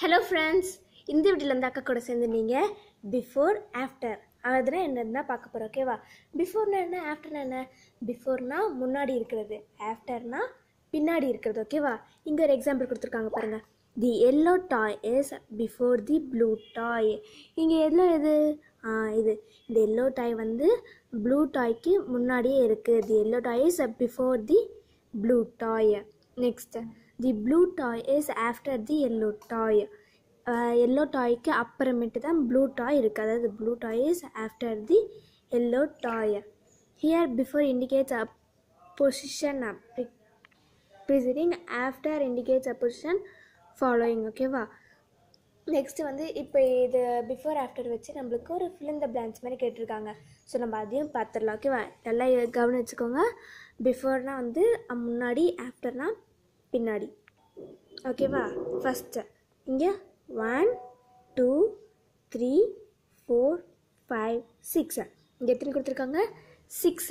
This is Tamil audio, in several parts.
ஹலோ ஃப்ரெண்ட்ஸ் இந்த வீட்டில் அக்கா கூட சேர்ந்து நீங்கள் பிஃபோர் ஆஃப்டர் அதில் என்னென்னு பார்க்க போகிறோம் ஓகேவா பிஃபோர்னா என்ன ஆஃப்டர்னா என்ன பிஃபோர்னா முன்னாடி இருக்கிறது ஆஃப்டர்னா பின்னாடி இருக்கிறது ஓகேவா இங்கே ஒரு எக்ஸாம்பிள் கொடுத்துருக்காங்க பாருங்கள் the yellow toy is before the blue toy இங்கே எல்லோ எது இது இந்த எல்லோ டாய் வந்து ப்ளூ டாய்க்கு முன்னாடியே இருக்குது the yellow toy is before the blue toy next the blue toy is after the yellow toy yellow டாய்க்கு அப்புறமேட்டு தான் ப்ளூ டாய் இருக்குது அதாவது blue toy is after the yellow toy here before indicates a position preceding after indicates a position following ஓகேவா நெக்ஸ்ட்டு வந்து இப்போ இது பிஃபோர் ஆஃப்டர் வச்சு நம்மளுக்கு ஒரு ஃபில் த பிளான்ஸ் மாதிரி கேட்டிருக்காங்க ஸோ நம்ம அதையும் பார்த்துடலாம் ஓகேவா நல்லா கவனிச்சுக்கோங்க பிஃபோர்னால் வந்து முன்னாடி ஆஃப்டர்னால் பின்னாடி ஓகேவா ஃபஸ்ட்டு இங்கே one two three four five six இங்கே எத்தனை கொடுத்துருக்காங்க six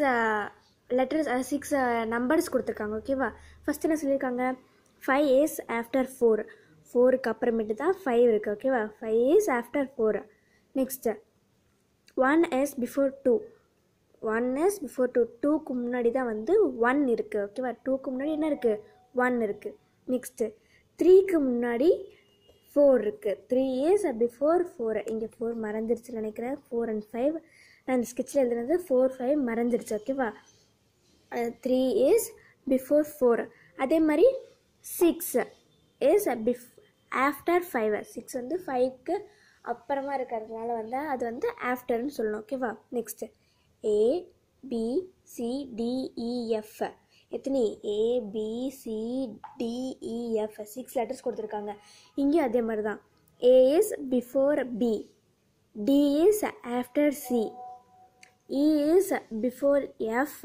letters uh, six numbers uh, uh, கொடுத்துருக்காங்க ஓகேவா ஃபஸ்ட்டு என்ன சொல்லியிருக்காங்க ஃபைவ் இயர்ஸ் ஆஃப்டர் ஃபோர் ஃபோருக்கு அப்புறமேட்டு தான் ஃபைவ் இருக்குது ஓகேவா five years after four next one years before two one years before two டூக்கு முன்னாடி தான் வந்து ஒன் இருக்குது ஓகேவா டூக்கு முன்னாடி என்ன இருக்குது ஒன் இருக்குது நெக்ஸ்ட்டு த்ரீக்கு முன்னாடி ஃபோர் இருக்குது த்ரீ இயர்ஸ் அப்படி ஃபோர் ஃபோர் இங்கே ஃபோர் மறந்துருச்சு நினைக்கிறேன் ஃபோர் அண்ட் ஃபைவ் நான் இந்த ஸ்கெட்சில் எழுதுனது ஃபோர் ஃபைவ் மறந்துருச்சு ஓகேவா த்ரீ இயர்ஸ் பிஃபோர் ஃபோர் அதே மாதிரி சிக்ஸ் இஸ் பிஃப் ஆஃப்டர் ஃபைவ் சிக்ஸ் வந்து ஃபைவ்க்கு அப்புறமா இருக்கிறதுனால வந்து அது வந்து ஆஃப்டர்னு சொல்லணும் ஓகேவா next A B C D E F எத்தனை ஏபிசிடிஇஎஃப் சிக்ஸ் லெட்டர்ஸ் e, கொடுத்துருக்காங்க இங்கேயும் அதே மாதிரி தான் A is before B D is after C E is before F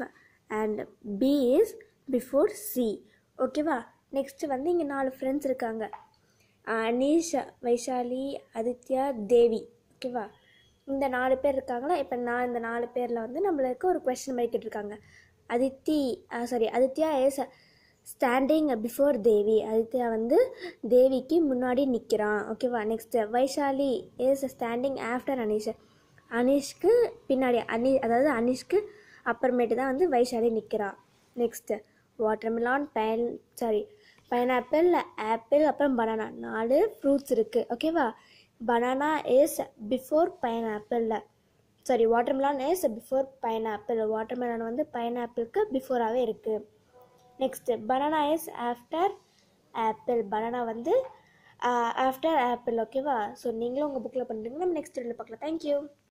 and B is before C ஓகேவா நெக்ஸ்ட்டு வந்து இங்கே நாலு ஃப்ரெண்ட்ஸ் இருக்காங்க அனீஷ் வைஷாலி ஆதித்யா தேவி ஓகேவா இந்த நாலு பேர் இருக்காங்களா இப்போ நான் இந்த நாலு பேரில் வந்து நம்மளுக்கு ஒரு கொஷின் மாதிரி கேட்டிருக்காங்க Aditi sorry Aditya is standing before Devi Aditya வந்து தேவிக்கு முன்னாடி நிற்கிறான் ஓகேவா next Vaishali is standing after Anish அனீஷ்க்கு பின்னாடி அனி அதாவது அனீஷ்க்கு அப்புறமேட்டு தான் வந்து வைஷாலி நிற்கிறான் next watermelon pine sorry pineapple apple அப்புறம் பனானா நாலு ஃப்ரூட்ஸ் இருக்குது ஓகேவா பனானா இஸ் பிஃபோர் பைனாப்பிளில் sorry watermelon is before pineapple watermelon வந்து பைனாப்பிளுக்கு பிஃபோராகவே இருக்குது next banana is after apple banana வந்து ஆஃப்டர் ஆப்பிள் ஓகேவா ஸோ நீங்களும் உங்கள் புக்கில் பண்ணுறீங்க நம்ம நெக்ஸ்ட் வீடியோவில் பார்க்கலாம் தேங்க்யூ